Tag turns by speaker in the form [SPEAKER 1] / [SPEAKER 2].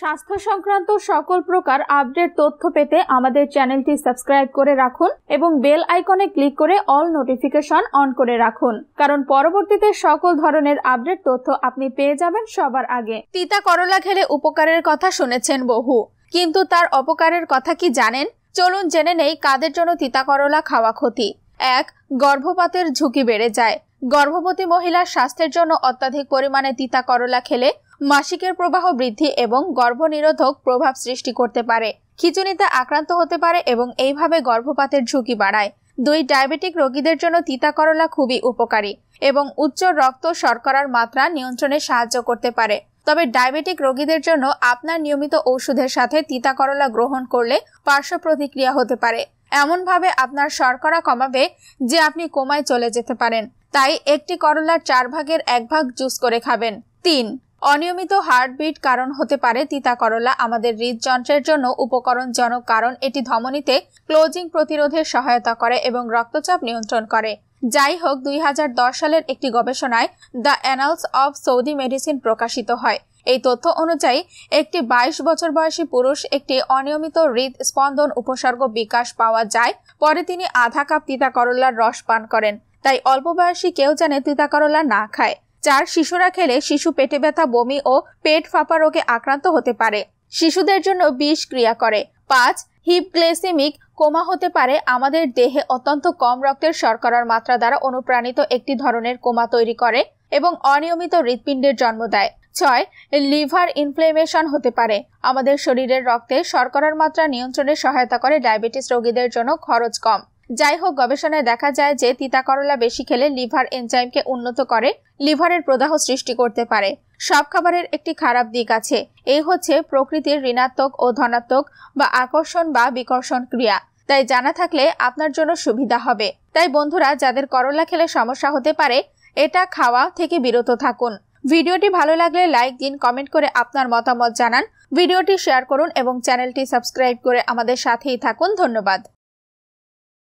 [SPEAKER 1] স্বাস্থ্য সংক্রান্ত সকল প্রকার আপডেট তথ্য পেতে আমাদের চ্যানেলটি সাবস্ক্রাইব করে রাখুন এবং বেল আইকনে ক্লিক করে অল নোটিফিকেশন অন করে রাখুন কারণ পরবর্তীতে সকল ধরনের আপডেট তথ্য আপনি পেয়ে যাবেন সবার আগে তিতা করলা খেলে উপকারের কথা শুনেছেন বহু কিন্তু তার অপকারের কথা কি জানেন চলুন জেনে নেই কাদের জন্য তিতা করলা খাওয়া ক্ষতি এক গর্ভপাতের ঝুঁকি বেড়ে যায় গর্ভবতী মহিলার স্বাস্থ্যের জন্য অত্যাধিক পরিমাণে তিতা করলা খেলে মাসিকের প্রবাহ বৃদ্ধি এবং গর্ভনিরোধক প্রভাব সৃষ্টি করতে পারে খিচুনিতে আক্রান্ত হতে পারে এবং এইভাবে গর্ভপাতের ঝুঁকি বাড়ায় দুই ডায়াবেটিক রোগীদের জন্য তিতা করলা খুবই উপকারী এবং উচ্চ রক্ত শর্করার মাত্রা নিয়ন্ত্রণে সাহায্য করতে পারে তবে ডায়াবেটিক রোগীদের জন্য আপনার নিয়মিত ওষুধের সাথে তিতা করলা গ্রহণ করলে পার্শ্ব প্রতিক্রিয়া হতে পারে এমনভাবে আপনার শর্করা কমাবে যে আপনি কোমায় চলে যেতে পারেন তাই একটি করলার চার ভাগের এক ভাগ জুস করে খাবেন তিন অনিয়মিত হার্টবিট কারণ হতে পারে তিতা করলা আমাদের হৃদযন্ত্রের জন্য উপকরণজনক কারণ এটি ধমনীতে ক্লোজিং প্রতিরোধের সহায়তা করে এবং রক্তচাপ নিয়ন্ত্রণ করে যাই হোক দুই সালের একটি গবেষণায় the Annals of Saudi Medicine প্রকাশিত হয় এই তথ্য অনুযায়ী একটি ২২ বছর বয়সী পুরুষ একটি অনিয়মিত হৃদস্পন্দন উপসর্গ বিকাশ পাওয়া যায় পরে তিনি আধা কাপ তিতা রস পান করেন তাই অল্প বয়সী কেউ জানে তিতাকরোলা না খায় চার শিশুরা খেলে শিশু পেটে ব্যথা বমি ও পেট ফাঁপা রোগে আক্রান্ত হতে পারে শিশুদের জন্য বিষ ক্রিয়া করে পাঁচ হিপগ্লেসেমিক কোমা হতে পারে আমাদের দেহে অত্যন্ত কম রক্তের শর্করার মাত্রা দ্বারা অনুপ্রাণিত একটি ধরনের কোমা তৈরি করে এবং অনিয়মিত হৃৎপিণ্ডের জন্ম দেয় ছয় লিভার ইনফ্লেমেশন হতে পারে আমাদের শরীরের রক্তে শর্করার মাত্রা নিয়ন্ত্রণে সহায়তা করে ডায়াবেটিস রোগীদের জন্য খরচ কম যাই হোক গবেষণায় দেখা যায় যে তিতা করলা বেশি খেলে লিভার এনজাইমকে উন্নত করে লিভারের প্রদাহ সৃষ্টি করতে পারে সব খাবারের একটি খারাপ দিক আছে এই হচ্ছে প্রকৃতির ঋণাত্মক ও ধনাত্মক বা আকর্ষণ বা বিকর্ষণ ক্রিয়া তাই জানা থাকলে আপনার জন্য সুবিধা হবে তাই বন্ধুরা যাদের করলা খেলে সমস্যা হতে পারে এটা খাওয়া থেকে বিরত থাকুন ভিডিওটি ভালো লাগলে লাইক দিন কমেন্ট করে আপনার মতামত জানান ভিডিওটি শেয়ার করুন এবং চ্যানেলটি সাবস্ক্রাইব করে আমাদের সাথেই থাকুন ধন্যবাদ